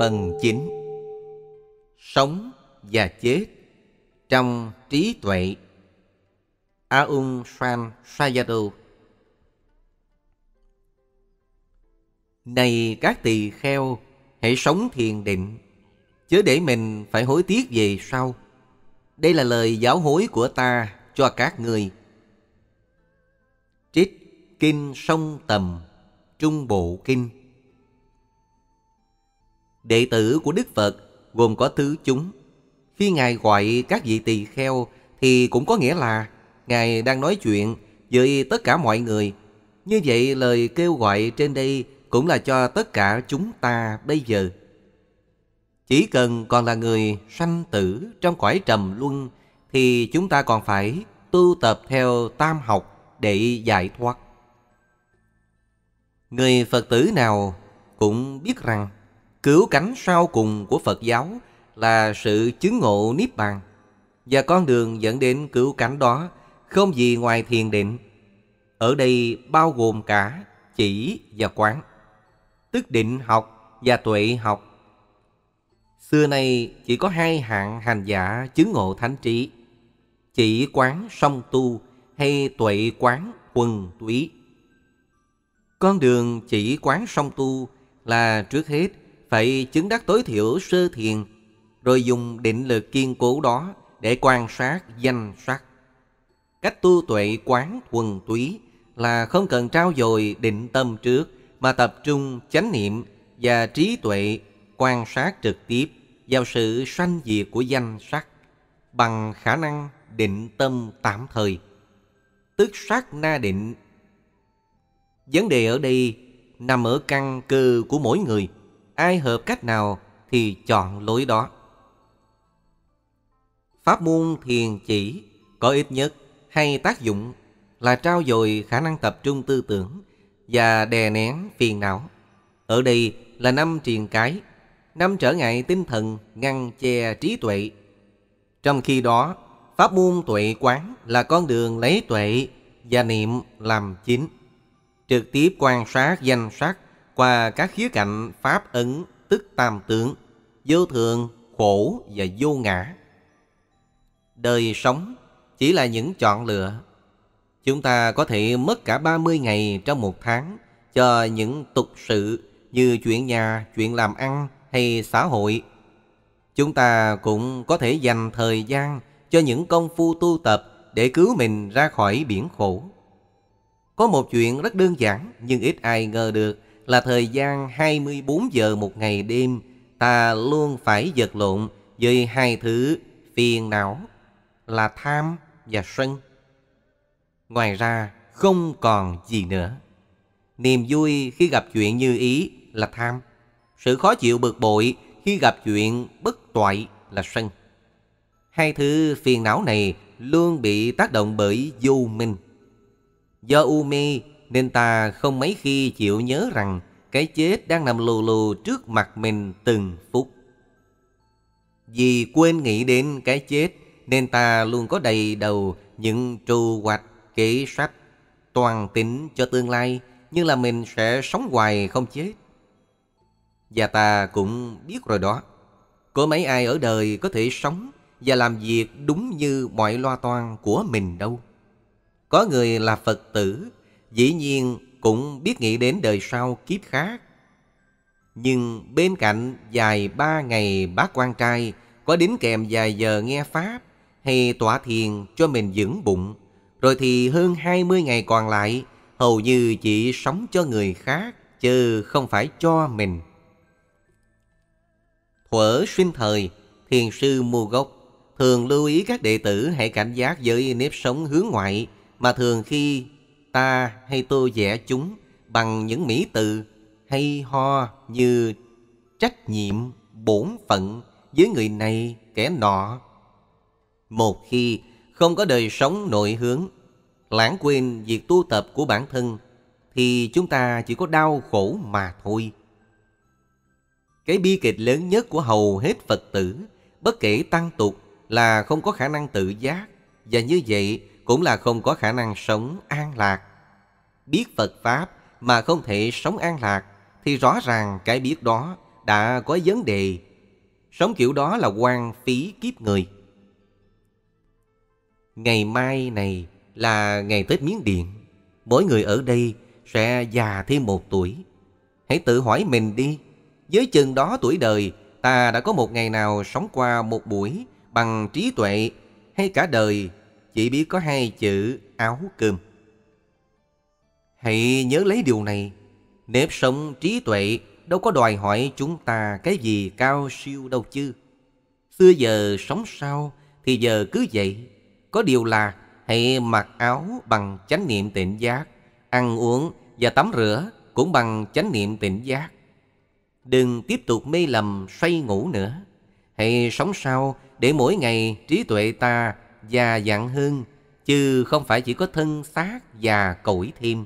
Phần 9 Sống và chết trong trí tuệ Aung San Sayadaw Này các tỳ kheo, hãy sống thiền định, chứ để mình phải hối tiếc về sau. Đây là lời giáo hối của ta cho các người. Trích Kinh Sông Tầm Trung Bộ Kinh đệ tử của Đức Phật gồm có tứ chúng. Khi Ngài gọi các vị tỳ kheo thì cũng có nghĩa là Ngài đang nói chuyện với tất cả mọi người. Như vậy lời kêu gọi trên đây cũng là cho tất cả chúng ta bây giờ. Chỉ cần còn là người sanh tử trong cõi trầm luân thì chúng ta còn phải tu tập theo tam học để giải thoát. Người Phật tử nào cũng biết rằng Cứu cánh sau cùng của Phật giáo là sự chứng ngộ Niết Bàn và con đường dẫn đến cứu cánh đó không gì ngoài thiền định. Ở đây bao gồm cả chỉ và quán, tức định học và tuệ học. Xưa nay chỉ có hai hạng hành giả chứng ngộ thánh trí, chỉ quán song tu hay tuệ quán quần túy. Con đường chỉ quán song tu là trước hết phải chứng đắc tối thiểu sơ thiền, rồi dùng định lực kiên cố đó để quan sát danh sắc. Cách tu tuệ quán thuần túy là không cần trao dồi định tâm trước, mà tập trung chánh niệm và trí tuệ quan sát trực tiếp vào sự sanh diệt của danh sắc bằng khả năng định tâm tạm thời, tức sát na định. Vấn đề ở đây nằm ở căn cơ của mỗi người – ai hợp cách nào thì chọn lối đó. Pháp môn thiền chỉ có ít nhất hay tác dụng là trao dồi khả năng tập trung tư tưởng và đè nén phiền não. Ở đây là năm triền cái, năm trở ngại tinh thần ngăn che trí tuệ. Trong khi đó, pháp môn tuệ quán là con đường lấy tuệ và niệm làm chính. Trực tiếp quan sát danh sắc qua các khía cạnh pháp ấn tức tam tướng, vô thường, khổ và vô ngã. Đời sống chỉ là những chọn lựa. Chúng ta có thể mất cả 30 ngày trong một tháng cho những tục sự như chuyện nhà, chuyện làm ăn hay xã hội. Chúng ta cũng có thể dành thời gian cho những công phu tu tập để cứu mình ra khỏi biển khổ. Có một chuyện rất đơn giản nhưng ít ai ngờ được là thời gian 24 giờ một ngày đêm, ta luôn phải vật lộn với hai thứ phiền não là tham và sân. Ngoài ra, không còn gì nữa. Niềm vui khi gặp chuyện như ý là tham. Sự khó chịu bực bội khi gặp chuyện bất toại là sân. Hai thứ phiền não này luôn bị tác động bởi vô minh. Do u mê nên ta không mấy khi chịu nhớ rằng cái chết đang nằm lù lù trước mặt mình từng phút. Vì quên nghĩ đến cái chết nên ta luôn có đầy đầu những trù hoạch, kế sách, toàn tính cho tương lai như là mình sẽ sống hoài không chết. Và ta cũng biết rồi đó, có mấy ai ở đời có thể sống và làm việc đúng như mọi loa toan của mình đâu. Có người là Phật tử, dĩ nhiên cũng biết nghĩ đến đời sau kiếp khác. Nhưng bên cạnh dài ba ngày bác quan trai có đính kèm vài giờ nghe Pháp hay tỏa thiền cho mình dưỡng bụng, rồi thì hơn 20 ngày còn lại hầu như chỉ sống cho người khác chứ không phải cho mình. Thuở xuyên thời, thiền sư mua gốc thường lưu ý các đệ tử hãy cảnh giác với nếp sống hướng ngoại mà thường khi ta hay tô vẽ chúng bằng những mỹ từ hay ho như trách nhiệm, bổn phận với người này, kẻ nọ. Một khi không có đời sống nội hướng, lãng quên việc tu tập của bản thân, thì chúng ta chỉ có đau khổ mà thôi. Cái bi kịch lớn nhất của hầu hết Phật tử, bất kể tăng tục, là không có khả năng tự giác, và như vậy cũng là không có khả năng sống an lạc. Biết Phật Pháp mà không thể sống an lạc thì rõ ràng cái biết đó đã có vấn đề. Sống kiểu đó là quan phí kiếp người. Ngày mai này là ngày Tết Miến Điện. Mỗi người ở đây sẽ già thêm một tuổi. Hãy tự hỏi mình đi. Với chừng đó tuổi đời, ta đã có một ngày nào sống qua một buổi bằng trí tuệ hay cả đời chỉ biết có hai chữ áo cơm. Hãy nhớ lấy điều này, nếp sống trí tuệ đâu có đòi hỏi chúng ta cái gì cao siêu đâu chứ. Xưa giờ sống sao thì giờ cứ vậy, có điều là hãy mặc áo bằng chánh niệm tịnh giác, ăn uống và tắm rửa cũng bằng chánh niệm tịnh giác. Đừng tiếp tục mê lầm xoay ngủ nữa. Hãy sống sao để mỗi ngày trí tuệ ta và dạng hương, chứ không phải chỉ có thân xác và cõi thêm.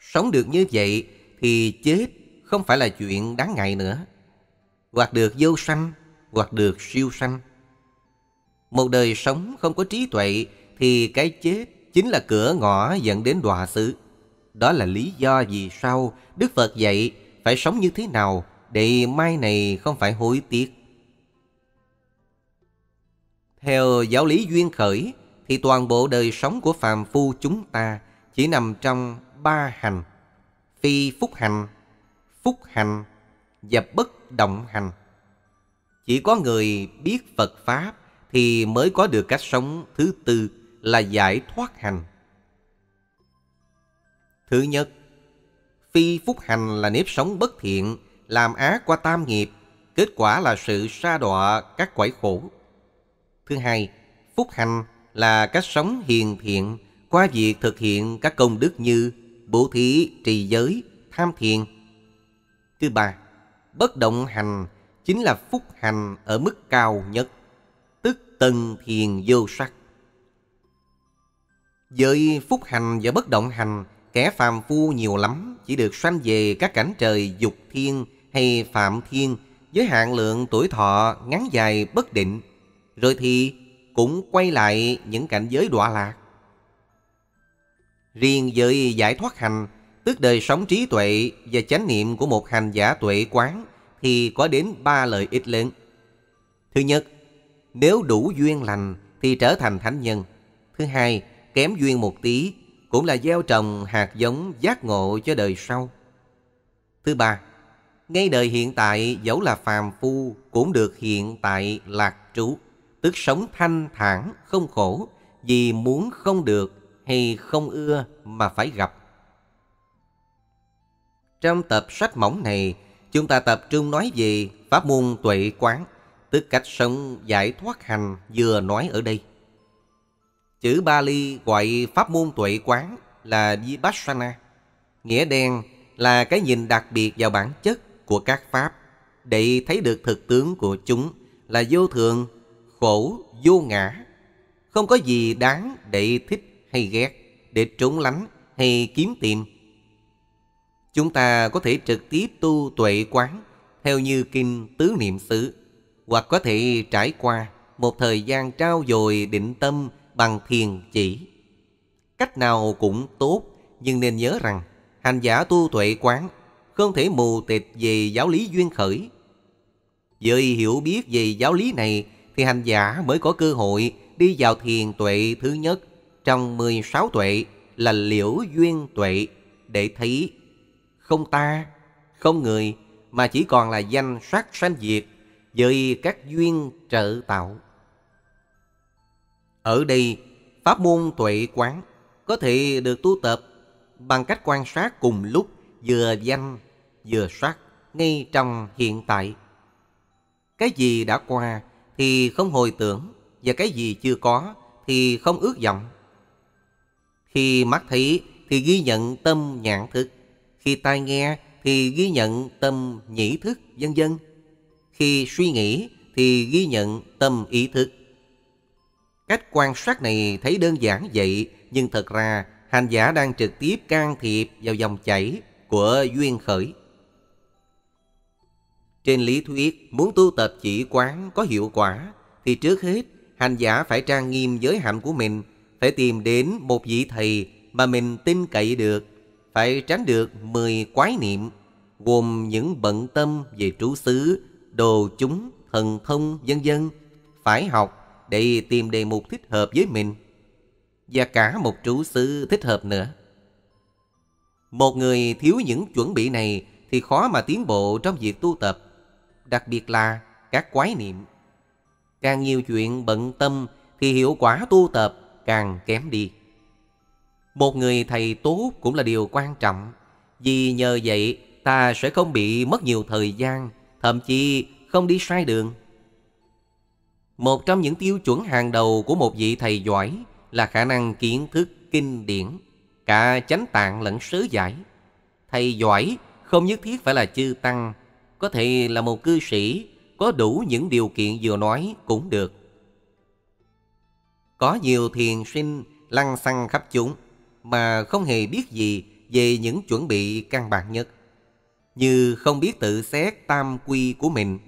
Sống được như vậy thì chết không phải là chuyện đáng ngại nữa. Hoặc được vô sanh, hoặc được siêu sanh. Một đời sống không có trí tuệ thì cái chết chính là cửa ngõ dẫn đến đọa xứ. Đó là lý do vì sao Đức Phật dạy phải sống như thế nào để mai này không phải hối tiếc. Theo giáo lý duyên khởi thì toàn bộ đời sống của phàm phu chúng ta chỉ nằm trong ba hành. Phi phúc hành, phúc hành và bất động hành. Chỉ có người biết Phật Pháp thì mới có được cách sống thứ tư là giải thoát hành. Thứ nhất, phi phúc hành là nếp sống bất thiện, làm ác qua tam nghiệp, kết quả là sự sa đọa các quải khổ. Thứ hai, phúc hành là cách sống hiền thiện qua việc thực hiện các công đức như bố thí, trì giới, tham thiền. Thứ ba, bất động hành chính là phúc hành ở mức cao nhất, tức tần thiền vô sắc. Với phúc hành và bất động hành, kẻ phàm phu nhiều lắm chỉ được sanh về các cảnh trời dục thiên hay phạm thiên với hạn lượng tuổi thọ ngắn dài bất định rồi thì cũng quay lại những cảnh giới đọa lạc. Riêng với giải thoát hành, tức đời sống trí tuệ và chánh niệm của một hành giả tuệ quán thì có đến ba lợi ích lớn. Thứ nhất, nếu đủ duyên lành thì trở thành thánh nhân. Thứ hai, kém duyên một tí cũng là gieo trồng hạt giống giác ngộ cho đời sau. Thứ ba, ngay đời hiện tại dẫu là phàm phu cũng được hiện tại lạc trú tức sống thanh thản, không khổ, vì muốn không được hay không ưa mà phải gặp. Trong tập sách mỏng này, chúng ta tập trung nói về pháp môn tuệ quán, tức cách sống giải thoát hành vừa nói ở đây. Chữ Bali gọi pháp môn tuệ quán là Vipassana, nghĩa đen là cái nhìn đặc biệt vào bản chất của các pháp để thấy được thực tướng của chúng là vô thường, bổ, vô ngã. Không có gì đáng để thích hay ghét, để trốn lánh hay kiếm tìm. Chúng ta có thể trực tiếp tu tuệ quán theo như kinh tứ niệm xứ hoặc có thể trải qua một thời gian trao dồi định tâm bằng thiền chỉ. Cách nào cũng tốt, nhưng nên nhớ rằng hành giả tu tuệ quán không thể mù tịt về giáo lý duyên khởi. Với hiểu biết về giáo lý này thì hành giả mới có cơ hội đi vào thiền tuệ thứ nhất trong 16 tuệ là liễu duyên tuệ để thấy không ta, không người mà chỉ còn là danh sắc sanh diệt với các duyên trợ tạo. Ở đây, pháp môn tuệ quán có thể được tu tập bằng cách quan sát cùng lúc vừa danh vừa sắc ngay trong hiện tại. Cái gì đã qua thì không hồi tưởng và cái gì chưa có thì không ước vọng. Khi mắt thấy thì ghi nhận tâm nhãn thức, khi tai nghe thì ghi nhận tâm nhĩ thức vân vân. Khi suy nghĩ thì ghi nhận tâm ý thức. Cách quan sát này thấy đơn giản vậy, nhưng thật ra hành giả đang trực tiếp can thiệp vào dòng chảy của duyên khởi. Trên lý thuyết, muốn tu tập chỉ quán có hiệu quả, thì trước hết, hành giả phải trang nghiêm giới hạnh của mình, phải tìm đến một vị thầy mà mình tin cậy được, phải tránh được 10 quái niệm, gồm những bận tâm về trú xứ, đồ chúng, thần thông, vân dân, phải học để tìm đề mục thích hợp với mình và cả một trú xứ thích hợp nữa. Một người thiếu những chuẩn bị này thì khó mà tiến bộ trong việc tu tập đặc biệt là các quái niệm. Càng nhiều chuyện bận tâm thì hiệu quả tu tập càng kém đi. Một người thầy tốt cũng là điều quan trọng, vì nhờ vậy ta sẽ không bị mất nhiều thời gian, thậm chí không đi sai đường. Một trong những tiêu chuẩn hàng đầu của một vị thầy giỏi là khả năng kiến thức kinh điển, cả chánh tạng lẫn sứ giải. Thầy giỏi không nhất thiết phải là chư tăng có thể là một cư sĩ có đủ những điều kiện vừa nói cũng được. Có nhiều thiền sinh lăng xăng khắp chúng mà không hề biết gì về những chuẩn bị căn bản nhất. Như không biết tự xét tam quy của mình,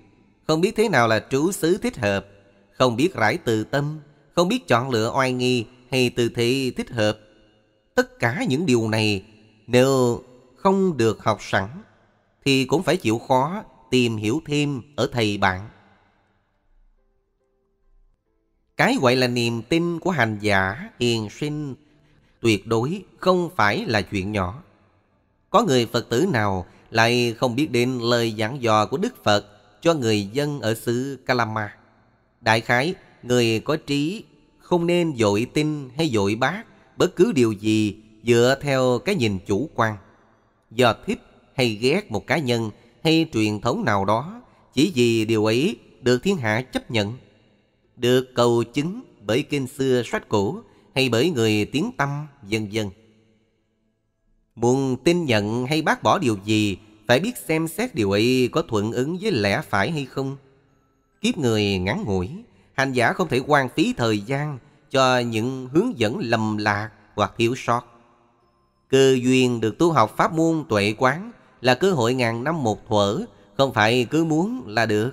không biết thế nào là trú xứ thích hợp, không biết rải từ tâm, không biết chọn lựa oai nghi hay từ thị thích hợp. Tất cả những điều này nếu không được học sẵn thì cũng phải chịu khó tìm hiểu thêm ở thầy bạn. Cái gọi là niềm tin của hành giả hiền sinh tuyệt đối không phải là chuyện nhỏ. Có người Phật tử nào lại không biết đến lời giảng dò của Đức Phật cho người dân ở xứ Kalama. Đại khái, người có trí không nên dội tin hay dội bác bất cứ điều gì dựa theo cái nhìn chủ quan. Do thích hay ghét một cá nhân hay truyền thống nào đó chỉ vì điều ấy được thiên hạ chấp nhận, được cầu chứng bởi kinh xưa sách cổ hay bởi người tiếng tâm vân vân. Muốn tin nhận hay bác bỏ điều gì phải biết xem xét điều ấy có thuận ứng với lẽ phải hay không. Kiếp người ngắn ngủi, hành giả không thể quan phí thời gian cho những hướng dẫn lầm lạc hoặc thiếu sót. Cơ duyên được tu học pháp môn tuệ quán là cơ hội ngàn năm một thuở, không phải cứ muốn là được.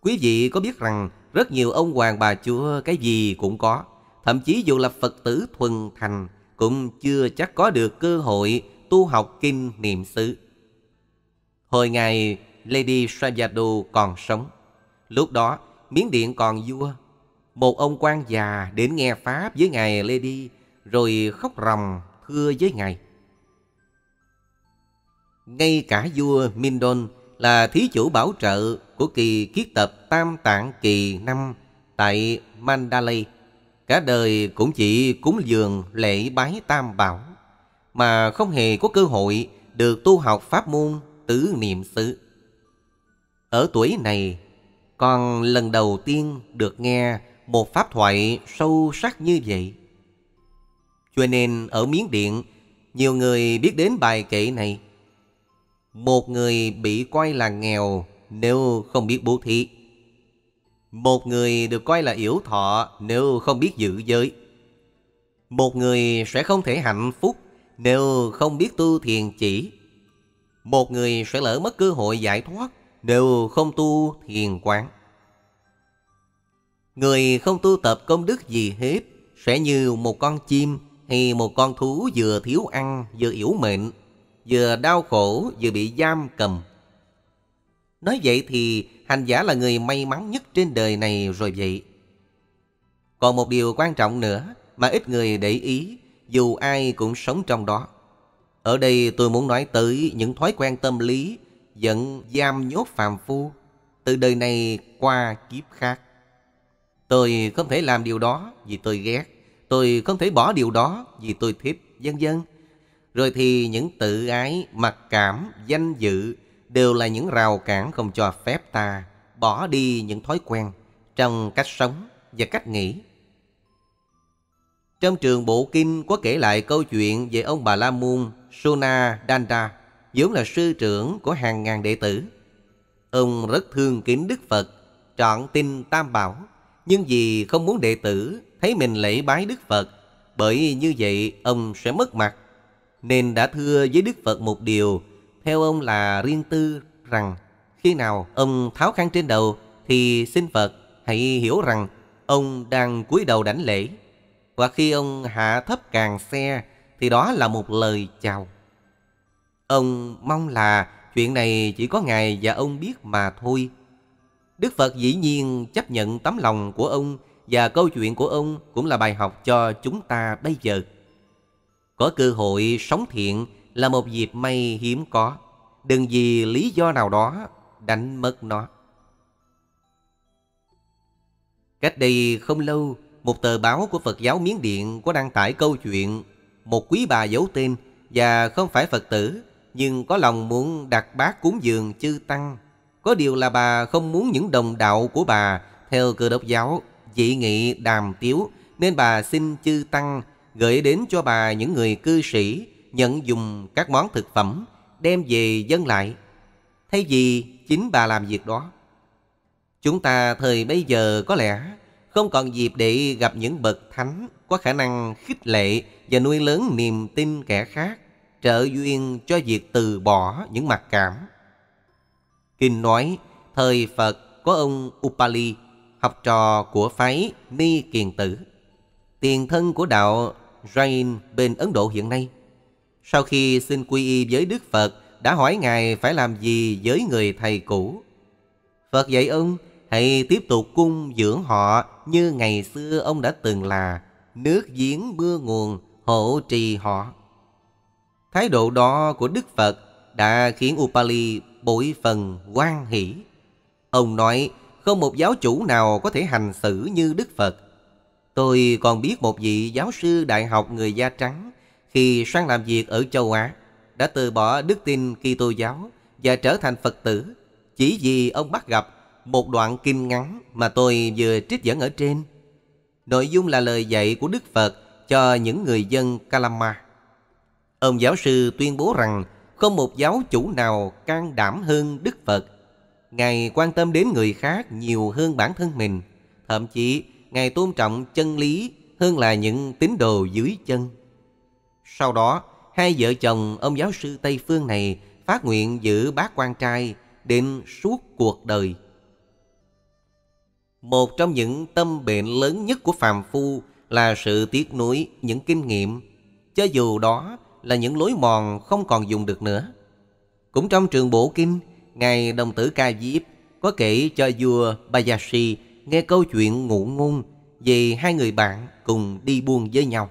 Quý vị có biết rằng rất nhiều ông hoàng bà chúa cái gì cũng có, thậm chí dù là Phật tử thuần thành cũng chưa chắc có được cơ hội tu học kinh niệm xứ. Hồi ngày Lady Sayado còn sống, lúc đó Miến Điện còn vua. Một ông quan già đến nghe Pháp với ngài Lady rồi khóc ròng thưa với ngài. Ngay cả vua Mindon là thí chủ bảo trợ của kỳ kiết tập Tam Tạng kỳ năm tại Mandalay. Cả đời cũng chỉ cúng dường lễ bái tam bảo mà không hề có cơ hội được tu học pháp môn tứ niệm xứ. Ở tuổi này, con lần đầu tiên được nghe một pháp thoại sâu sắc như vậy. Cho nên ở Miến Điện, nhiều người biết đến bài kệ này. Một người bị coi là nghèo nếu không biết bố thí. Một người được coi là yếu thọ nếu không biết giữ giới. Một người sẽ không thể hạnh phúc nếu không biết tu thiền chỉ. Một người sẽ lỡ mất cơ hội giải thoát nếu không tu thiền quán. Người không tu tập công đức gì hết sẽ như một con chim hay một con thú vừa thiếu ăn vừa yếu mệnh vừa đau khổ vừa bị giam cầm. Nói vậy thì hành giả là người may mắn nhất trên đời này rồi vậy. Còn một điều quan trọng nữa mà ít người để ý, dù ai cũng sống trong đó. Ở đây tôi muốn nói tới những thói quen tâm lý, dẫn giam nhốt phàm phu, từ đời này qua kiếp khác. Tôi không thể làm điều đó vì tôi ghét, tôi không thể bỏ điều đó vì tôi thích, vân vân rồi thì những tự ái, mặc cảm, danh dự đều là những rào cản không cho phép ta bỏ đi những thói quen trong cách sống và cách nghĩ. Trong trường Bộ Kinh có kể lại câu chuyện về ông Bà La Môn Sona Danda, vốn là sư trưởng của hàng ngàn đệ tử. Ông rất thương kính Đức Phật, trọn tin Tam Bảo, nhưng vì không muốn đệ tử thấy mình lễ bái Đức Phật, bởi như vậy ông sẽ mất mặt nên đã thưa với Đức Phật một điều, theo ông là riêng tư rằng khi nào ông tháo khăn trên đầu thì xin Phật hãy hiểu rằng ông đang cúi đầu đảnh lễ. Và khi ông hạ thấp càng xe thì đó là một lời chào. Ông mong là chuyện này chỉ có Ngài và ông biết mà thôi. Đức Phật dĩ nhiên chấp nhận tấm lòng của ông và câu chuyện của ông cũng là bài học cho chúng ta bây giờ. Có cơ hội sống thiện là một dịp may hiếm có. Đừng vì lý do nào đó đánh mất nó. Cách đây không lâu, một tờ báo của Phật giáo Miến Điện có đăng tải câu chuyện một quý bà giấu tên và không phải Phật tử nhưng có lòng muốn đặt bát cúng dường chư Tăng. Có điều là bà không muốn những đồng đạo của bà theo cơ đốc giáo dị nghị đàm tiếu nên bà xin chư Tăng gửi đến cho bà những người cư sĩ nhận dùng các món thực phẩm đem về dâng lại thay vì chính bà làm việc đó. Chúng ta thời bây giờ có lẽ không còn dịp để gặp những bậc thánh có khả năng khích lệ và nuôi lớn niềm tin kẻ khác, trợ duyên cho việc từ bỏ những mặc cảm. Kinh nói, thời Phật có ông Upali, học trò của phái Ni Kiền Tử. Tiền thân của đạo Jain bên Ấn Độ hiện nay. Sau khi xin quy y với Đức Phật, đã hỏi Ngài phải làm gì với người thầy cũ. Phật dạy ông hãy tiếp tục cung dưỡng họ như ngày xưa ông đã từng là, nước giếng mưa nguồn hộ trì họ. Thái độ đó của Đức Phật đã khiến Upali bội phần quan hỷ. Ông nói không một giáo chủ nào có thể hành xử như Đức Phật. Tôi còn biết một vị giáo sư đại học người da trắng khi sang làm việc ở châu Á đã từ bỏ đức tin Kitô giáo và trở thành Phật tử chỉ vì ông bắt gặp một đoạn kinh ngắn mà tôi vừa trích dẫn ở trên. Nội dung là lời dạy của Đức Phật cho những người dân Kalama. Ông giáo sư tuyên bố rằng không một giáo chủ nào can đảm hơn Đức Phật. Ngài quan tâm đến người khác nhiều hơn bản thân mình. Thậm chí Ngài tôn trọng chân lý hơn là những tín đồ dưới chân. Sau đó, hai vợ chồng ông giáo sư Tây Phương này phát nguyện giữ bác quan trai đến suốt cuộc đời. Một trong những tâm bệnh lớn nhất của phàm phu là sự tiếc nuối những kinh nghiệm, cho dù đó là những lối mòn không còn dùng được nữa. Cũng trong trường bổ kinh, Ngài Đồng tử Ca Diếp có kể cho vua Bayashi nghe câu chuyện ngụ ngôn vì hai người bạn cùng đi buôn với nhau.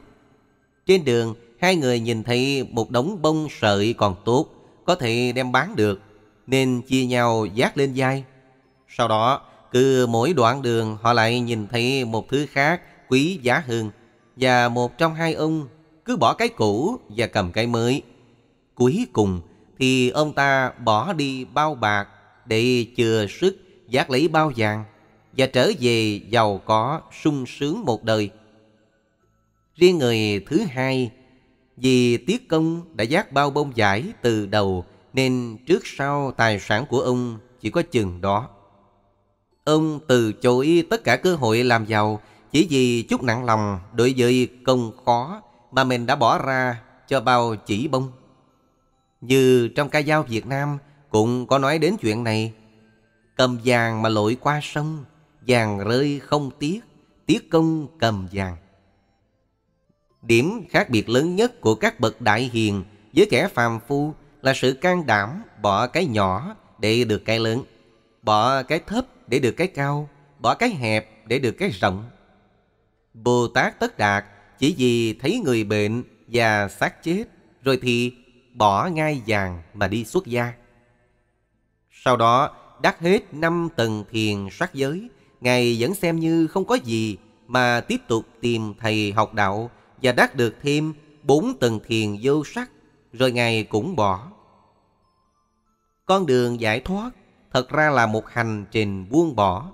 Trên đường, hai người nhìn thấy một đống bông sợi còn tốt, có thể đem bán được, nên chia nhau dát lên vai. Sau đó, cứ mỗi đoạn đường họ lại nhìn thấy một thứ khác quý giá hơn, và một trong hai ông cứ bỏ cái cũ và cầm cái mới. Cuối cùng thì ông ta bỏ đi bao bạc để chừa sức giác lấy bao vàng và trở về giàu có sung sướng một đời. Riêng người thứ hai, vì tiết công đã giác bao bông giải từ đầu nên trước sau tài sản của ông chỉ có chừng đó. Ông từ chối tất cả cơ hội làm giàu chỉ vì chút nặng lòng đối với công khó mà mình đã bỏ ra cho bao chỉ bông. Như trong ca dao Việt Nam cũng có nói đến chuyện này. Cầm vàng mà lội qua sông vàng rơi không tiếc, tiếc công cầm vàng. Điểm khác biệt lớn nhất của các bậc đại hiền với kẻ phàm phu là sự can đảm bỏ cái nhỏ để được cái lớn, bỏ cái thấp để được cái cao, bỏ cái hẹp để được cái rộng. Bồ Tát Tất Đạt chỉ vì thấy người bệnh và xác chết rồi thì bỏ ngay vàng mà đi xuất gia. Sau đó đắc hết năm tầng thiền sát giới Ngài vẫn xem như không có gì mà tiếp tục tìm thầy học đạo và đắc được thêm bốn tầng thiền vô sắc, rồi Ngài cũng bỏ. Con đường giải thoát thật ra là một hành trình buông bỏ.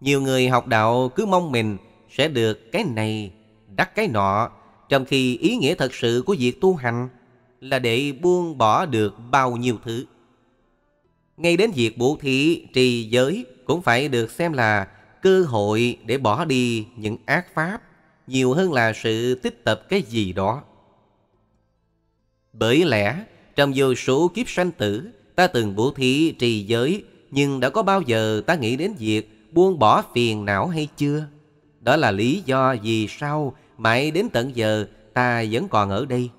Nhiều người học đạo cứ mong mình sẽ được cái này, đắc cái nọ, trong khi ý nghĩa thật sự của việc tu hành là để buông bỏ được bao nhiêu thứ. Ngay đến việc bố thí, trì giới, cũng phải được xem là cơ hội để bỏ đi những ác pháp nhiều hơn là sự tích tập cái gì đó. Bởi lẽ, trong vô số kiếp sanh tử, ta từng bố thí trì giới, nhưng đã có bao giờ ta nghĩ đến việc buông bỏ phiền não hay chưa? Đó là lý do vì sao mãi đến tận giờ ta vẫn còn ở đây.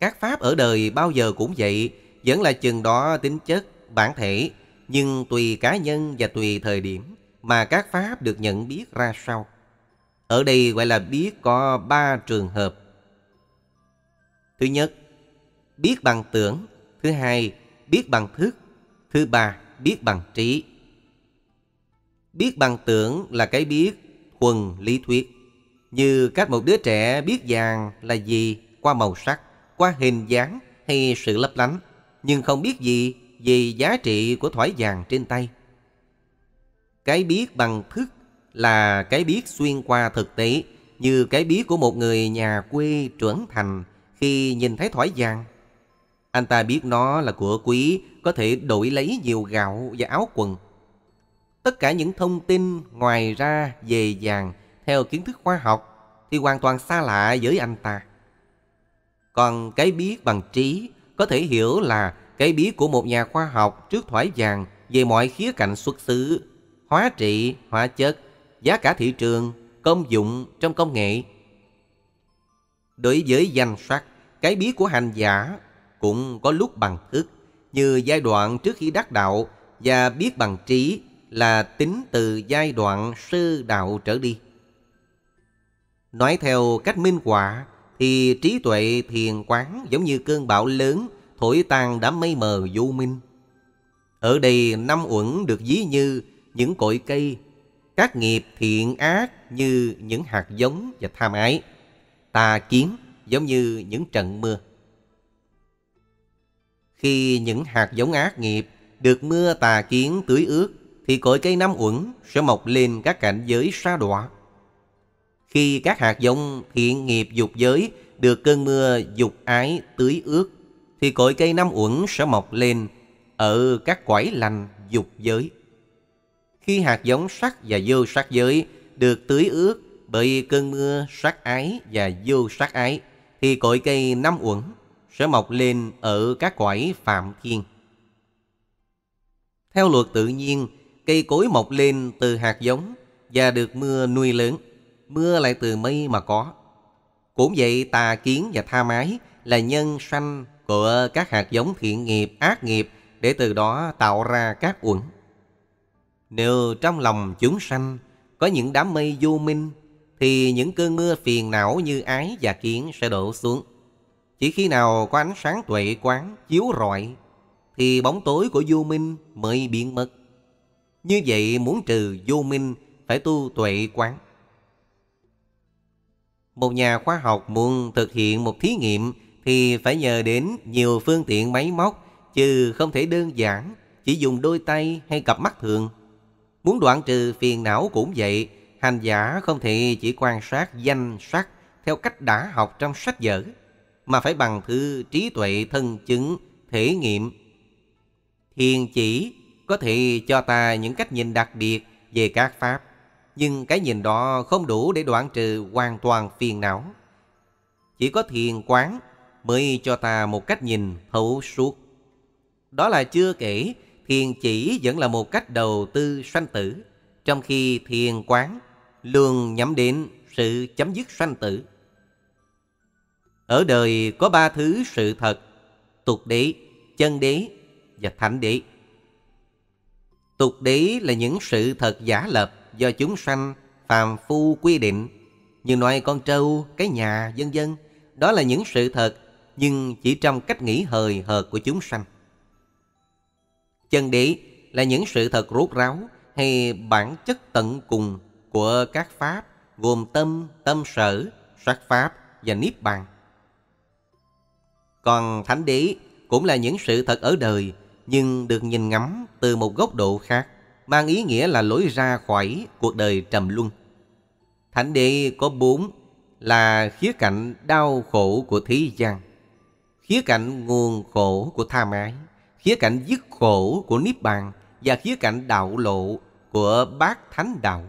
Các pháp ở đời bao giờ cũng vậy, vẫn là chừng đó tính chất, bản thể nhưng tùy cá nhân và tùy thời điểm mà các pháp được nhận biết ra sao. Ở đây gọi là biết có ba trường hợp. Thứ nhất, biết bằng tưởng. Thứ hai, biết bằng thức. Thứ ba, biết bằng trí. Biết bằng tưởng là cái biết thuần lý thuyết. Như cách một đứa trẻ biết vàng là gì qua màu sắc, qua hình dáng hay sự lấp lánh, nhưng không biết gì vì giá trị của thỏi vàng trên tay. Cái biết bằng thức là cái biết xuyên qua thực tế như cái biết của một người nhà quê trưởng thành khi nhìn thấy thỏi vàng. Anh ta biết nó là của quý, có thể đổi lấy nhiều gạo và áo quần. Tất cả những thông tin ngoài ra về vàng theo kiến thức khoa học thì hoàn toàn xa lạ với anh ta. Còn cái biết bằng trí có thể hiểu là cái bí của một nhà khoa học trước thoải vàng về mọi khía cạnh xuất xứ, hóa trị, hóa chất, giá cả thị trường, công dụng trong công nghệ. Đối với danh sách, cái bí của hành giả cũng có lúc bằng thức, như giai đoạn trước khi đắc đạo và biết bằng trí là tính từ giai đoạn sư đạo trở đi. Nói theo cách minh quả thì trí tuệ thiền quán giống như cơn bão lớn thổi tan đám mây mờ vô minh. Ở đây năm uẩn được ví như những cội cây, các nghiệp thiện ác như những hạt giống và tham ái, tà kiến giống như những trận mưa. Khi những hạt giống ác nghiệp được mưa tà kiến tưới ướt, thì cội cây năm uẩn sẽ mọc lên các cảnh giới sa đọa. Khi các hạt giống thiện nghiệp dục giới được cơn mưa dục ái tưới ướt thì cội cây năm uẩn sẽ mọc lên ở các quải lành dục giới. Khi hạt giống sắc và vô sắc giới được tưới ướt bởi cơn mưa sắc ái và vô sắc ái, thì cội cây năm uẩn sẽ mọc lên ở các quải phạm thiên. Theo luật tự nhiên, cây cối mọc lên từ hạt giống và được mưa nuôi lớn. Mưa lại từ mây mà có. Cũng vậy tà kiến và tha mái là nhân sanh của các hạt giống thiện nghiệp, ác nghiệp để từ đó tạo ra các uẩn. Nếu trong lòng chúng sanh có những đám mây vô minh thì những cơn mưa phiền não như ái và kiến sẽ đổ xuống. Chỉ khi nào có ánh sáng tuệ quán chiếu rọi thì bóng tối của vô minh mới biến mất. Như vậy muốn trừ vô minh phải tu tuệ quán. Một nhà khoa học muốn thực hiện một thí nghiệm thì phải nhờ đến nhiều phương tiện máy móc, chứ không thể đơn giản, chỉ dùng đôi tay hay cặp mắt thường. Muốn đoạn trừ phiền não cũng vậy, hành giả không thể chỉ quan sát danh sắc theo cách đã học trong sách vở, mà phải bằng thư trí tuệ thân chứng, thể nghiệm. Thiền chỉ có thể cho ta những cách nhìn đặc biệt về các pháp, nhưng cái nhìn đó không đủ để đoạn trừ hoàn toàn phiền não. Chỉ có thiền quán mới cho ta một cách nhìn thấu suốt. Đó là chưa kể, thiền chỉ vẫn là một cách đầu tư sanh tử, trong khi thiền quán luôn nhắm đến sự chấm dứt sanh tử. Ở đời có ba thứ sự thật, tục đế, chân đế và thánh đế. Tục đế là những sự thật giả lập do chúng sanh phàm phu quy định, như nói con trâu, cái nhà, vân dân, Đó là những sự thật nhưng chỉ trong cách nghĩ hời hợt của chúng sanh. Chân đế là những sự thật rốt ráo hay bản chất tận cùng của các pháp gồm tâm, tâm sở, sắc pháp và niết bàn. Còn thánh đế cũng là những sự thật ở đời nhưng được nhìn ngắm từ một góc độ khác mang ý nghĩa là lối ra khỏi cuộc đời trầm luân. Thánh đế có bốn là khía cạnh đau khổ của thế gian khía cạnh nguồn khổ của tha ái, khía cạnh dứt khổ của Niết Bàn và khía cạnh đạo lộ của bát thánh đạo.